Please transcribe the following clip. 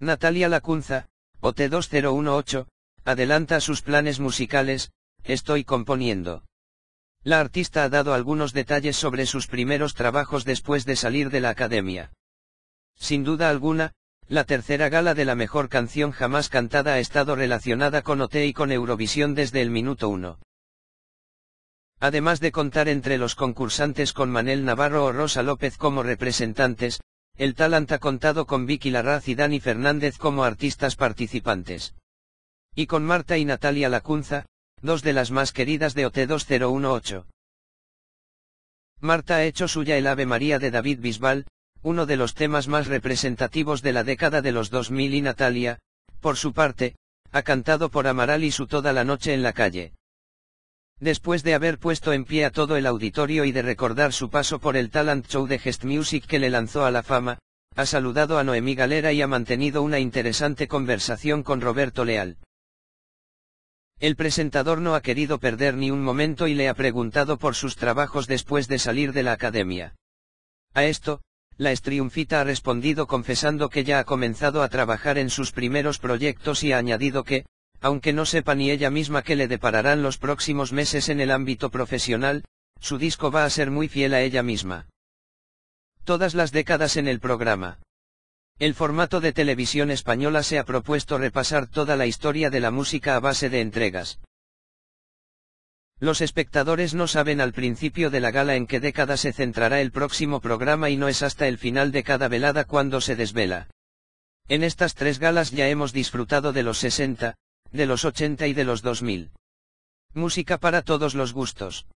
Natalia Lacunza, OT2018, adelanta sus planes musicales, estoy componiendo. La artista ha dado algunos detalles sobre sus primeros trabajos después de salir de la academia. Sin duda alguna, la tercera gala de la mejor canción jamás cantada ha estado relacionada con OT y con Eurovisión desde el minuto 1. Además de contar entre los concursantes con Manel Navarro o Rosa López como representantes, el talent ha contado con Vicky Larraz y Dani Fernández como artistas participantes. Y con Marta y Natalia Lacunza, dos de las más queridas de OT2018. Marta ha hecho suya el Ave María de David Bisbal, uno de los temas más representativos de la década de los 2000 y Natalia, por su parte, ha cantado por Amaral y su Toda la Noche en la calle. Después de haber puesto en pie a todo el auditorio y de recordar su paso por el talent show de Gest Music que le lanzó a la fama, ha saludado a Noemí Galera y ha mantenido una interesante conversación con Roberto Leal. El presentador no ha querido perder ni un momento y le ha preguntado por sus trabajos después de salir de la academia. A esto, la estriunfita ha respondido confesando que ya ha comenzado a trabajar en sus primeros proyectos y ha añadido que, aunque no sepa ni ella misma qué le depararán los próximos meses en el ámbito profesional, su disco va a ser muy fiel a ella misma. Todas las décadas en el programa. El formato de televisión española se ha propuesto repasar toda la historia de la música a base de entregas. Los espectadores no saben al principio de la gala en qué década se centrará el próximo programa y no es hasta el final de cada velada cuando se desvela. En estas tres galas ya hemos disfrutado de los 60, de los 80 y de los 2000. Música para todos los gustos.